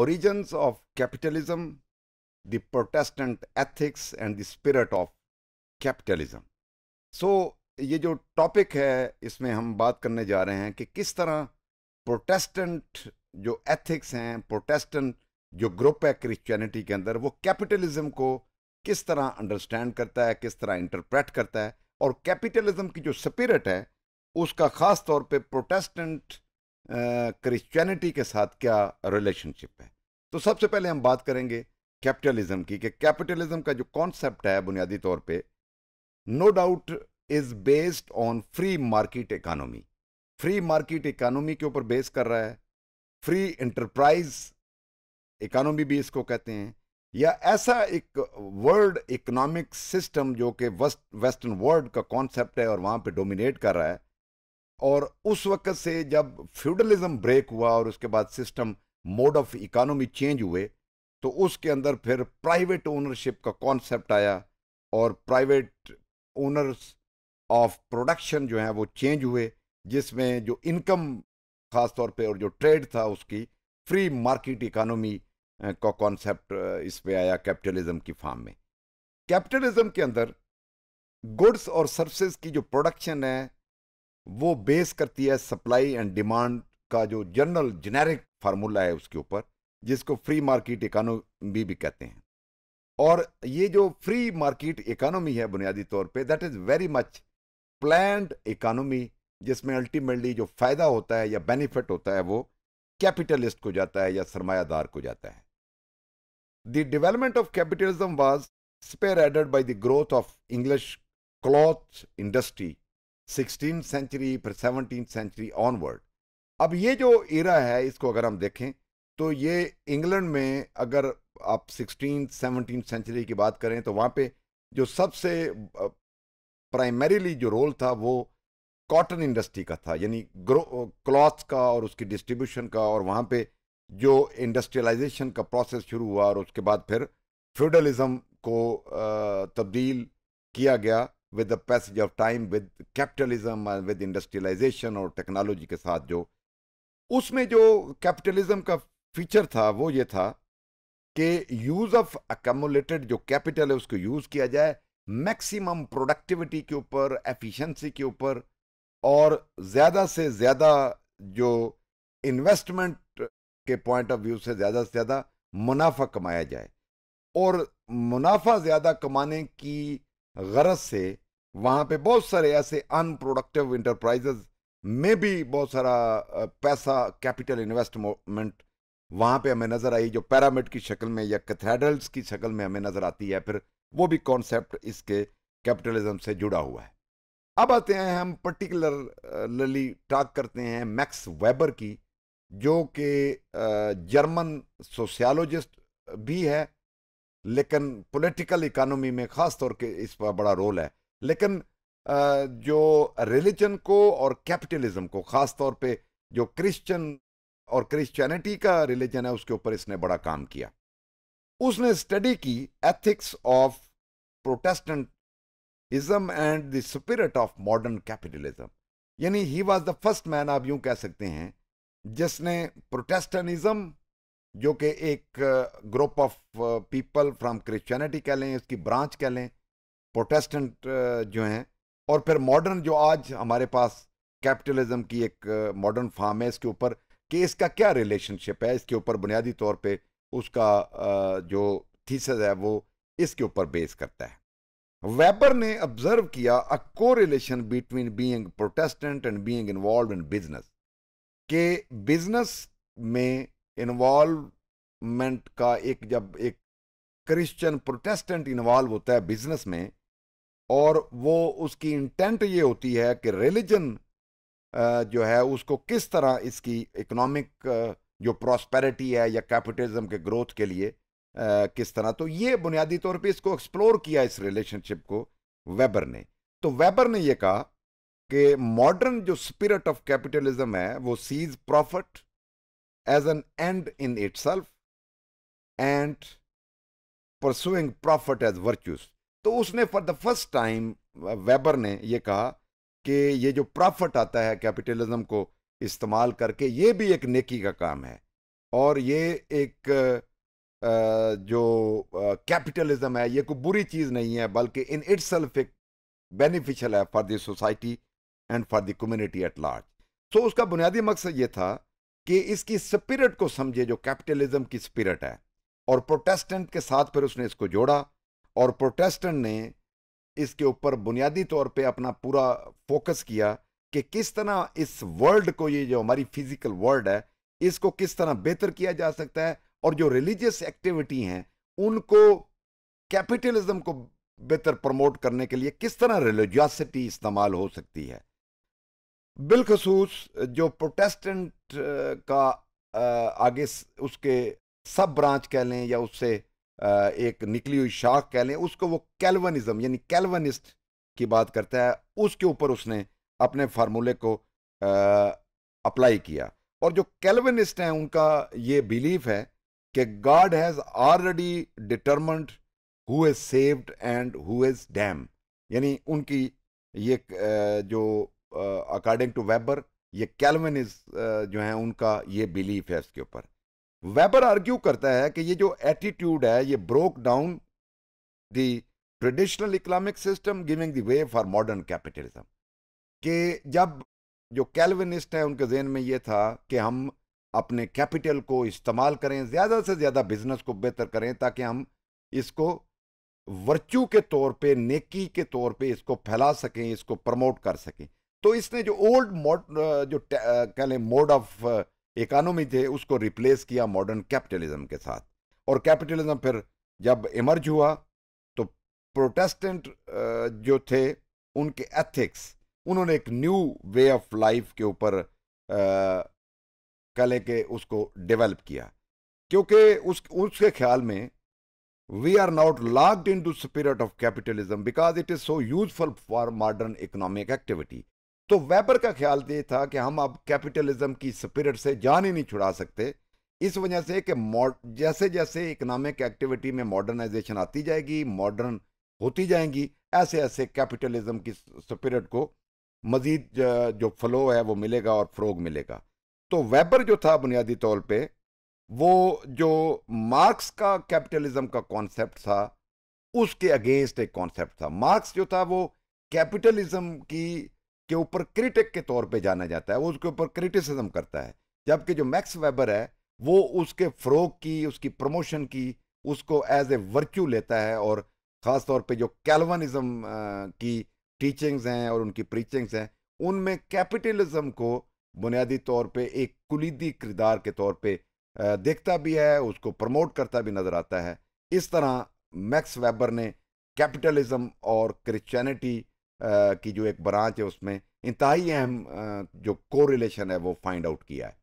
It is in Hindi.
Origins of Capitalism, the Protestant Ethics and the Spirit of Capitalism. so, ये जो टॉपिक है इसमें हम बात करने जा रहे हैं कि किस तरह प्रोटेस्टेंट जो एथिक्स हैं प्रोटेस्टेंट जो ग्रुप है क्रिश्चियनिटी के अंदर वो कैपिटलिज्म को किस तरह अंडरस्टैंड करता है किस तरह इंटरप्रेट करता है और कैपिटलिज्म की जो स्पिरिट है उसका ख़ास तौर पे प्रोटेस्टेंट क्रिश्चियनिटी के साथ क्या रिलेशनशिप है तो सबसे पहले हम बात करेंगे कैपिटलिज्म की कि कैपिटलिज्म का जो कॉन्सेप्ट है बुनियादी तौर पे no doubt is based on free market economy free market economy के ऊपर बेस कर रहा है फ्री इंटरप्राइज इकानमी भी इसको कहते हैं या ऐसा एक वर्ल्ड इकोनॉमिक सिस्टम जो कि वेस्ट वेस्टर्न वर्ल्ड का कॉन्सेप्ट है और वहां पे डोमिनेट कर रहा है और उस वक्त से जब फ्यूडलिज्म ब्रेक हुआ और उसके बाद system mode of economy change हुए तो उसके अंदर फिर प्राइवेट ओनरशिप का कॉन्सेप्ट आया और प्राइवेट ओनर्स ऑफ प्रोडक्शन जो है वो चेंज हुए जिसमें जो इनकम ख़ास तौर पे और जो ट्रेड था उसकी फ्री मार्केट इकोनॉमी का कॉन्सेप्ट इस पे आया कैपिटलिज्म की फार्म में कैपिटलिज्म के अंदर गुड्स और सर्विसेज की जो प्रोडक्शन है वो बेस करती है सप्लाई एंड डिमांड का जो जनरल जेनेरिक फार्मूला है उसके ऊपर जिसको फ्री मार्केट इकानमी भी कहते हैं और ये जो फ्री मार्केट इकोनॉमी है बुनियादी तौर पे that is very much planned economy जिसमें अल्टीमेटली जो फ़ायदा होता है या बेनिफिट होता है वो कैपिटलिस्ट को जाता है या सरमायादार को जाता है the development of capitalism was spearheaded by the growth of English cloth industry sixteen century फिर सेवनटीन सेंचुरी ऑनवर्ड अब ये जो इरा है इसको अगर हम देखें तो ये इंग्लैंड में अगर आप सिक्सटीन सेवनटीन सेंचुरी की बात करें तो वहाँ पे जो सबसे प्राइमरीली जो रोल था वो कॉटन इंडस्ट्री का था यानी क्लॉथ का और उसकी डिस्ट्रीब्यूशन का और वहाँ पे जो इंडस्ट्रियलाइजेशन का प्रोसेस शुरू हुआ और उसके बाद फिर फ्यूडलिज़म को तब्दील किया गया with the passage of time with capitalism with industrialization और टेक्नोलॉजी के साथ जो उसमें जो कैपिटलिज्म का फीचर था वो ये था कि यूज़ ऑफ अकोमोलेटेड जो कैपिटल है उसको यूज़ किया जाए मैक्सिमम प्रोडक्टिविटी के ऊपर एफिशिएंसी के ऊपर और ज़्यादा से ज़्यादा जो इन्वेस्टमेंट के पॉइंट ऑफ व्यू से ज़्यादा से ज़्यादा मुनाफा कमाया जाए और मुनाफा ज़्यादा कमाने की गरज से वहाँ पे बहुत सारे ऐसे अनप्रोडक्टिव इंटरप्राइजेज में भी बहुत सारा पैसा कैपिटल इन्वेस्टमेंट वहाँ पे हमें नज़र आई जो पैरामिड की शक्ल में या कैथेड्रल्स की शक्ल में हमें नज़र आती है फिर वो भी कॉन्सेप्ट इसके कैपिटलिज्म से जुड़ा हुआ है अब आते हैं हम पर्टिकुलरली टॉक करते हैं मैक्स वेबर की जो कि जर्मन सोशियालॉजिस्ट भी है लेकिन पॉलिटिकल इकानमी में ख़ास तौर के इस पर बड़ा रोल है लेकिन जो रिलीजन को और कैपिटलिज्म को ख़ास तौर पे जो क्रिश्चियन और क्रिश्चियनिटी का रिलीजन है उसके ऊपर इसने बड़ा काम किया उसने स्टडी की ethics of Protestant and the spirit of modern capitalism यानी he was the first man आप यूं कह सकते हैं जिसने प्रोटेस्टनिज्म जो कि एक group of people from Christianity कह लें उसकी ब्रांच कह लें प्रोटेस्टेंट uh, जो हैं और फिर मॉडर्न जो आज हमारे पास कैपिटलिज्म की एक मॉडर्न uh, फार्म है इसके ऊपर कि इसका क्या रिलेशनशिप है इसके ऊपर बुनियादी तौर पे उसका uh, जो थीसिस है वो इसके ऊपर बेस करता है वेबर ने ऑब्जर्व किया a correlation between being Protestant and being involve in business के बिजनेस में इन्वॉल्वमेंट का एक जब एक क्रिश्चियन प्रोटेस्टेंट इन्वॉल्व होता है बिजनेस में और वो उसकी इंटेंट ये होती है कि रिलीजन जो है उसको किस तरह इसकी इकोनॉमिक जो प्रॉस्पेरिटी है या कैपिटलिज्म के ग्रोथ के लिए किस तरह तो ये बुनियादी तौर पे इसको एक्सप्लोर किया इस रिलेशनशिप को वेबर ने तो वेबर ने ये कहा कि मॉडर्न जो स्पिरिट ऑफ कैपिटलिज्म है वो sees profit as an end in itself and pursuing profit as virtues. तो उसने for the first time Weber ने ये कहा कि ये जो प्रॉफिट आता है कैपिटलिज्म को इस्तेमाल करके ये भी एक नेकी का काम है और ये एक जो कैपिटलिज्म है ये कोई बुरी चीज़ नहीं है बल्कि इन इट सेल्फ एक बेनिफिशियल है for the society and for the community at large so उसका बुनियादी मकसद ये था कि इसकी स्पिरिट को समझे जो कैपिटलिज्म की स्पिरिट है और प्रोटेस्टेंट के साथ फिर उसने इसको जोड़ा और प्रोटेस्टेंट ने इसके ऊपर बुनियादी तौर पे अपना पूरा फोकस किया कि किस तरह इस वर्ल्ड को ये जो हमारी फिजिकल वर्ल्ड है इसको किस तरह बेहतर किया जा सकता है और जो रिलीजियस एक्टिविटी हैं उनको कैपिटलिज्म को बेहतर प्रमोट करने के लिए किस तरह रिलीजियसिटी इस्तेमाल हो सकती है बिलखसूस जो प्रोटेस्टेंट का आगे उसके सब ब्रांच कह लें या उससे एक निकली हुई शाख कह लें उसको वो कैलवनिज्म यानी कैलवनिस्ट की बात करता है उसके ऊपर उसने अपने फार्मूले को अप्लाई किया और जो कैलवनिस्ट हैं उनका ये बिलीफ है कि God has already determined who is saved and who is damned यानी उनकी ये जो अकॉर्डिंग टू वेबर ये कैलविनिज जो है उनका ये बिलीफ है इसके ऊपर वेबर आर्ग्यू करता है कि ये जो एटीट्यूड है ये broke down the traditional economic system giving the way for modern capitalism कि जब जो कैलविनिस्ट है उनके जहन में ये था कि हम अपने कैपिटल को इस्तेमाल करें ज़्यादा से ज़्यादा बिजनेस को बेहतर करें ताकि हम इसको वर्चू के तौर पे नेकी के तौर पे इसको फैला सकें इसको प्रमोट कर सकें तो इसने जो ओल्ड मोड जो कह लें मोड ऑफ इकानमी थे उसको रिप्लेस किया मॉडर्न कैपिटलिज्म के साथ और कैपिटलिज्म फिर जब इमर्ज हुआ तो प्रोटेस्टेंट जो थे उनके एथिक्स उन्होंने एक न्यू वे ऑफ लाइफ के ऊपर कह लें कि उसको डेवलप किया क्योंकि उस उसके ख्याल में are not locked into spirit of capitalism because it is so useful for modern economic activity तो वेबर का ख्याल तो ये था कि हम अब कैपिटलिज्म की स्पिरिट से जान ही नहीं छुड़ा सकते इस वजह से कि जैसे जैसे इकोनॉमिक एक्टिविटी में मॉडर्नाइजेशन आती जाएगी मॉडर्न होती जाएंगी ऐसे ऐसे कैपिटलिज्म की स्पिरिट को मज़ीद जो फ्लो है वो मिलेगा और फ्रोग मिलेगा तो वेबर जो था बुनियादी तौर पे वो जो मार्क्स का कैपिटलिज्म का कॉन्सेप्ट था उसके अगेंस्ट एक कॉन्सेप्ट था मार्क्स जो था वो कैपिटलिज्म की के ऊपर क्रिटिक के तौर पे जाना जाता है वो उसके ऊपर क्रिटिसिज्म करता है जबकि जो मैक्स वेबर है वो उसके फ़्रोक की उसकी प्रमोशन की उसको एज ए वर्च्यू लेता है और ख़ास तौर पे जो कैलवनिज़म की टीचिंग्स हैं और उनकी प्रीचिंग्स हैं उनमें कैपिटलिज्म को बुनियादी तौर पे एक कुलीदी किरदार के तौर पे देखता भी है उसको प्रमोट करता भी नज़र आता है इस तरह मैक्स वेबर ने कैपिटलिज्म और क्रिश्चियनिटी की जो एक ब्रांच है उसमें इंतहाई अहम जो को रिलेशन है वो फाइंड आउट किया है